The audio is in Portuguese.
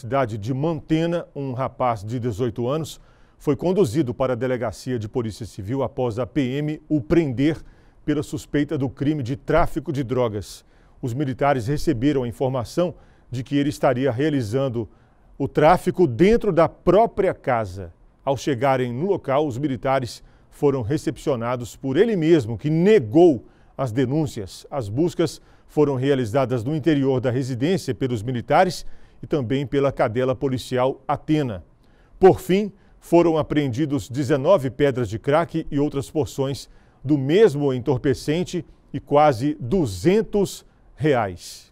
cidade de Mantena, um rapaz de 18 anos foi conduzido para a delegacia de Polícia Civil após a PM o prender pela suspeita do crime de tráfico de drogas. Os militares receberam a informação de que ele estaria realizando o tráfico dentro da própria casa. Ao chegarem no local, os militares foram recepcionados por ele mesmo, que negou as denúncias. As buscas foram realizadas no interior da residência pelos militares e também pela cadela policial Atena. Por fim, foram apreendidos 19 pedras de crack e outras porções do mesmo entorpecente e quase 200 reais.